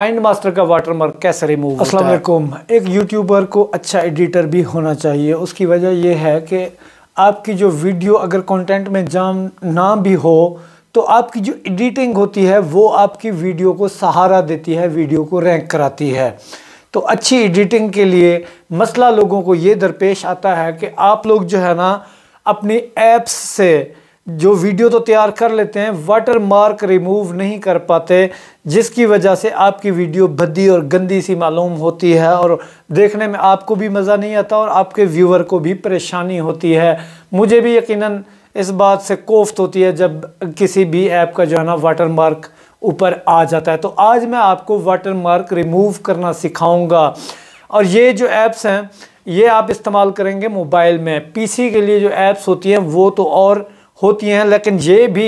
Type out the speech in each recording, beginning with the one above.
kind KineMaster का watermark कैसे remove अस्सलाम वालेकुम एक यूट्यूबर को अच्छा एडिटर भी होना चाहिए उसकी वजह यह है कि आपकी जो वीडियो अगर कंटेंट में जाम ना भी हो तो आपकी जो एडिटिंग होती है वो आपकी वीडियो को सहारा देती है वीडियो को रैंक कराती है तो अच्छी एडिटिंग के लिए मसला लोगों को ये दरपेश आता है कि आप लोग जो है ना अपनी ऐप्स से जो वीडियो तो तैयार कर लेते हैं वाटर मार्क रिमूव नहीं कर पाते जिसकी वजह से आपकी वीडियो भद्दी और गंदी सी मालूम होती है और देखने में आपको भी मज़ा नहीं आता और आपके व्यूवर को भी परेशानी होती है मुझे भी यकीनन इस बात से कोफ्त होती है जब किसी भी ऐप का जो है ना वाटर मार्क ऊपर आ जाता है तो आज मैं आपको वाटर मार्क रिमूव करना सिखाऊँगा और ये जो ऐप्स हैं ये आप इस्तेमाल करेंगे मोबाइल में सी के लिए जो ऐप्स होती हैं वो तो और होती हैं लेकिन ये भी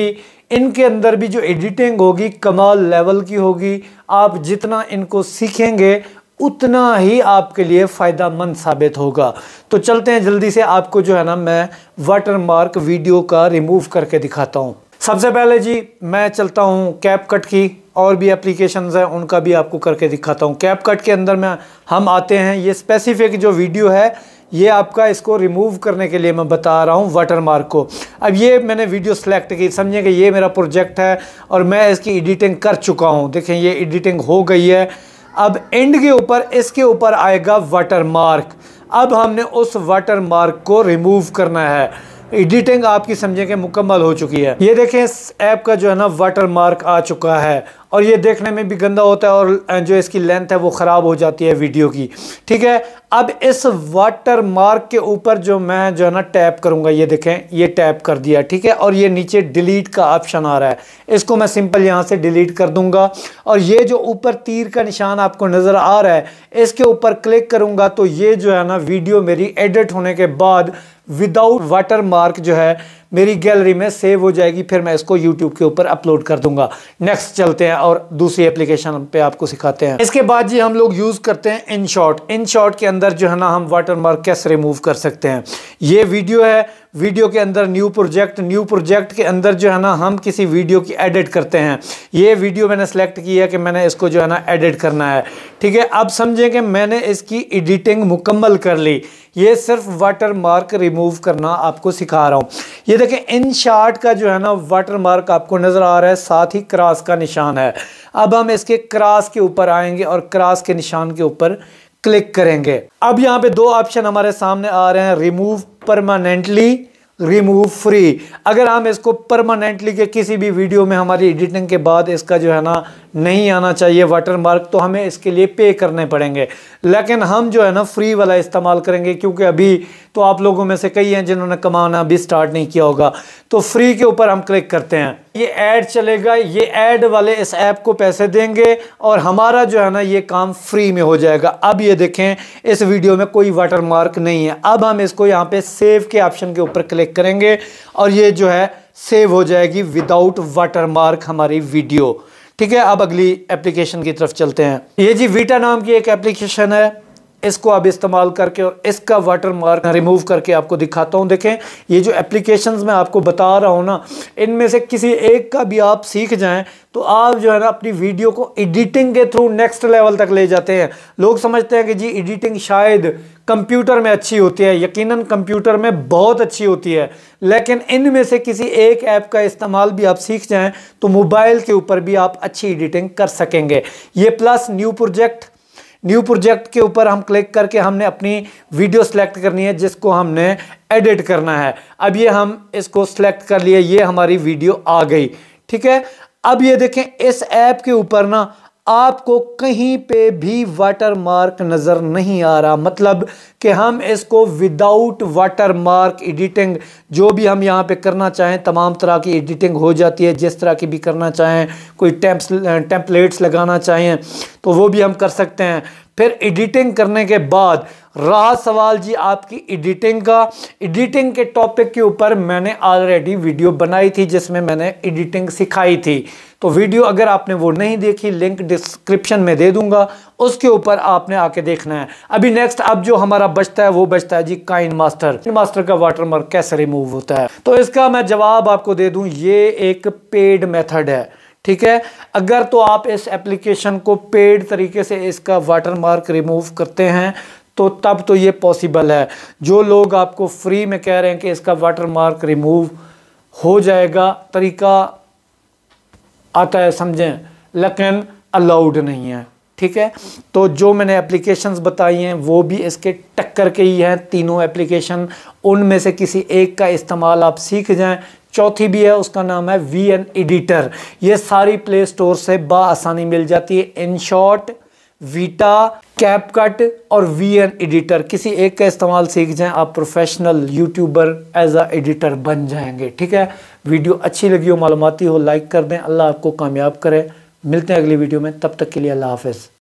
इनके अंदर भी जो एडिटिंग होगी कमाल लेवल की होगी आप जितना इनको सीखेंगे उतना ही आपके लिए फ़ायदा मंद साबित होगा तो चलते हैं जल्दी से आपको जो है ना मैं वाटरमार्क वीडियो का रिमूव करके दिखाता हूँ सबसे पहले जी मैं चलता हूँ कैप कट की और भी एप्लीकेशन हैं उनका भी आपको करके दिखाता हूँ कैप कट के अंदर में हम आते हैं ये स्पेसिफिक जो वीडियो है ये आपका इसको रिमूव करने के लिए मैं बता रहा हूँ वाटर मार्क को अब ये मैंने वीडियो सेलेक्ट की समझें कि ये मेरा प्रोजेक्ट है और मैं इसकी एडिटिंग कर चुका हूँ देखें ये एडिटिंग हो गई है अब एंड के ऊपर इसके ऊपर आएगा वाटर मार्क अब हमने उस वाटर मार्क को रिमूव करना है एडिटिंग आपकी समझें कि मुकम्मल हो चुकी है ये देखें इस ऐप का जो है ना वाटर मार्क आ चुका है और ये देखने में भी गंदा होता है और जो इसकी लेंथ है वो ख़राब हो जाती है वीडियो की ठीक है अब इस वाटर मार्क के ऊपर जो मैं जो है ना टैप करूँगा ये देखें ये टैप कर दिया ठीक है और ये नीचे डिलीट का ऑप्शन आ रहा है इसको मैं सिंपल यहाँ से डिलीट कर दूँगा और ये जो ऊपर तीर का निशान आपको नज़र आ रहा है इसके ऊपर क्लिक करूँगा तो ये जो है ना वीडियो मेरी एडिट होने के बाद विदाउट वाटर मार्क जो है मेरी गैलरी में सेव हो जाएगी फिर मैं इसको यूट्यूब के ऊपर अपलोड कर दूंगा नेक्स्ट चलते हैं और दूसरी एप्लीकेशन पे आपको सिखाते हैं इसके बाद जी हम लोग यूज़ करते हैं इन शॉर्ट इन शॉर्ट के अंदर जो है ना हम वाटरमार्क कैसे रिमूव कर सकते हैं ये वीडियो है वीडियो के अंदर न्यू प्रोजेक्ट न्यू प्रोजेक्ट के अंदर जो है ना हम किसी वीडियो की एडिट करते हैं ये वीडियो मैंने सेलेक्ट किया कि मैंने इसको जो है ना एडिट करना है ठीक है अब समझें कि मैंने इसकी एडिटिंग मुकम्मल कर ली ये सिर्फ वाटर मार्क रिमूव करना आपको सिखा रहा हूँ ये देखें इन शार्ट का जो है ना वाटर मार्क आपको नज़र आ रहा है साथ ही क्रॉस का निशान है अब हम इसके क्रॉस के ऊपर आएंगे और क्रॉस के निशान के ऊपर क्लिक करेंगे अब यहाँ पे दो ऑप्शन हमारे सामने आ रहे हैं रिमूव परमानेंटली रिमूव फ्री अगर हम इसको परमानेंटली के किसी भी वीडियो में हमारी एडिटिंग के बाद इसका जो है ना नहीं आना चाहिए वाटर मार्क तो हमें इसके लिए पे करने पड़ेंगे लेकिन हम जो है ना फ्री वाला इस्तेमाल करेंगे क्योंकि अभी तो आप लोगों में से कई हैं जिन्होंने कमाना भी स्टार्ट नहीं किया होगा तो फ्री के ऊपर हम क्लिक करते हैं ये ऐड चलेगा ये ऐड वाले इस ऐप को पैसे देंगे और हमारा जो है ना ये काम फ्री में हो जाएगा अब ये देखें इस वीडियो में कोई वाटर मार्क नहीं है अब हम इसको यहाँ पे सेव के ऑप्शन के ऊपर क्लिक करेंगे और ये जो है सेव हो जाएगी विदाउट वाटर मार्क हमारी वीडियो ठीक है अब अगली एप्लीकेशन की तरफ चलते हैं ये जी वीटा नाम की एक एप्लीकेशन है इसको आप इस्तेमाल करके और इसका वाटर मार्क रिमूव करके आपको दिखाता हूँ देखें ये जो एप्लीकेशन मैं आपको बता रहा हूँ ना इनमें से किसी एक का भी आप सीख जाएँ तो आप जो है ना अपनी वीडियो को एडिटिंग के थ्रू नेक्स्ट लेवल तक ले जाते हैं लोग समझते हैं कि जी एडिटिंग शायद कंप्यूटर में अच्छी होती है यकीनन कंप्यूटर में बहुत अच्छी होती है लेकिन इनमें से किसी एक ऐप का इस्तेमाल भी आप सीख जाएं तो मोबाइल के ऊपर भी आप अच्छी एडिटिंग कर सकेंगे ये plus new project new project के ऊपर हम क्लिक करके हमने अपनी वीडियो सेलेक्ट करनी है जिसको हमने एडिट करना है अब ये हम इसको सेलेक्ट कर लिए ये हमारी वीडियो आ गई ठीक है अब ये देखें इस ऐप के ऊपर ना आपको कहीं पे भी वाटर मार्क नज़र नहीं आ रहा मतलब कि हम इसको विदाउट वाटर मार्क एडिटिंग जो भी हम यहाँ पे करना चाहें तमाम तरह की एडिटिंग हो जाती है जिस तरह की भी करना चाहें कोई टेम्प्स टेम्पलेट्स लगाना चाहें तो वो भी हम कर सकते हैं फिर एडिटिंग करने के बाद रहा सवाल जी आपकी एडिटिंग का एडिटिंग के टॉपिक के ऊपर मैंने ऑलरेडी वीडियो बनाई थी जिसमें मैंने एडिटिंग सिखाई थी तो वीडियो अगर आपने वो नहीं देखी लिंक डिस्क्रिप्शन में दे दूंगा उसके ऊपर आपने आके देखना है अभी नेक्स्ट अब जो हमारा बचता है वो बचता है जी काइन मास्टर मास्टर का वाटरमार्क कैसे रिमूव होता है तो इसका मैं जवाब आपको दे दूं ये एक पेड मेथड है ठीक है अगर तो आप इस एप्लीकेशन को पेड तरीके से इसका वाटर मार्क रिमूव करते हैं तो तब तो ये पॉसिबल है जो लोग आपको फ्री में कह रहे हैं कि इसका वाटर मार्क रिमूव हो जाएगा तरीका आता है समझें लेकिन अलाउड नहीं है ठीक है तो जो मैंने एप्लीकेशंस बताई हैं वो भी इसके टक्कर के ही हैं तीनों एप्लीकेशन उनमें से किसी एक का इस्तेमाल आप सीख जाएं चौथी भी है उसका नाम है वी एन एडिटर ये सारी प्ले स्टोर से बा आसानी मिल जाती है इन शॉर्ट वीटा कैपकट और वी एन एडिटर किसी एक का इस्तेमाल सीख जाएं आप professional YouTuber as a editor बन जाएंगे ठीक है वीडियो अच्छी लगी हो मालूमती हो लाइक कर दें अल्लाह आपको कामयाब करे मिलते हैं अगली वीडियो में तब तक के लिए अल्लाह हाफिज़